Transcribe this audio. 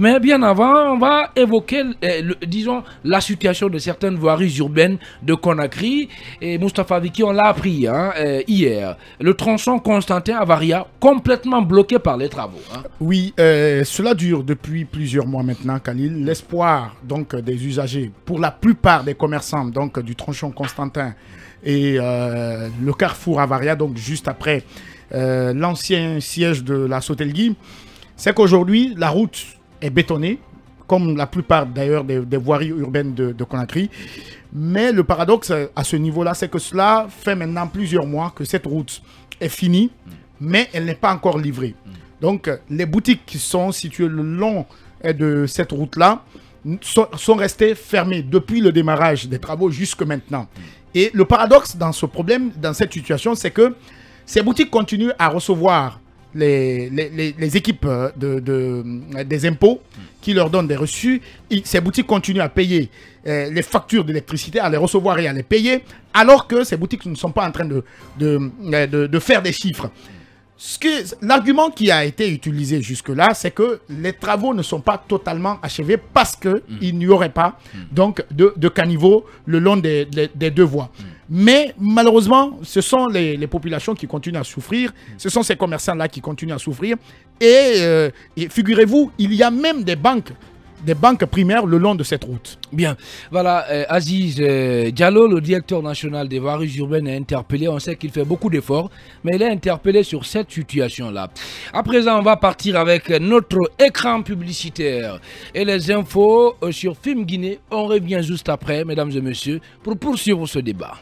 Mais bien avant, on va évoquer, euh, disons, la situation de certaines voiries urbaines de Conakry. Et Mustafa Vicky, on l'a appris hein, euh, hier. Le tronçon Constantin-Avaria, complètement bloqué par les travaux. Hein. Oui, euh, cela dure depuis plusieurs mois maintenant, Khalil. L'espoir donc des usagers, pour la plupart des commerçants donc du tronçon Constantin et le carrefour Avaria, donc juste après l'ancien siège de la Sotelgui, c'est qu'aujourd'hui, la route est bétonnée, comme la plupart d'ailleurs des, voiries urbaines de, Conakry. Mais le paradoxe à ce niveau-là, c'est que cela fait maintenant plusieurs mois que cette route est finie, mais elle n'est pas encore livrée. Donc les boutiques qui sont situées le long de cette route-là sont, sont restées fermées depuis le démarrage des travaux jusque maintenant. Et le paradoxe dans ce problème, dans cette situation, c'est que ces boutiques continuent à recevoir les, les, équipes euh, de, euh, des impôts qui leur donnent des reçus. ces boutiques continuent à payer euh, les factures d'électricité, à les recevoir et à les payer, alors que ces boutiques ne sont pas en train de, de, faire des chiffres. L'argument qui a été utilisé jusque-là, c'est que les travaux ne sont pas totalement achevés parce qu'il mm. n'y aurait pas mm. donc, de, caniveau le long des, deux voies. Mm. Mais malheureusement, ce sont les, populations qui continuent à souffrir, ce sont ces commerçants-là qui continuent à souffrir. Euh, et, figurez-vous, il y a même des banques des banques primaires le long de cette route. Bien. Voilà, euh, Aziz euh, Diallo, le directeur national des voiries urbaines, est interpellé. On sait qu'il fait beaucoup d'efforts, mais il est interpellé sur cette situation-là. À présent, on va partir avec notre écran publicitaire et les infos sur Film Guinée. On revient juste après, mesdames et messieurs, pour poursuivre ce débat.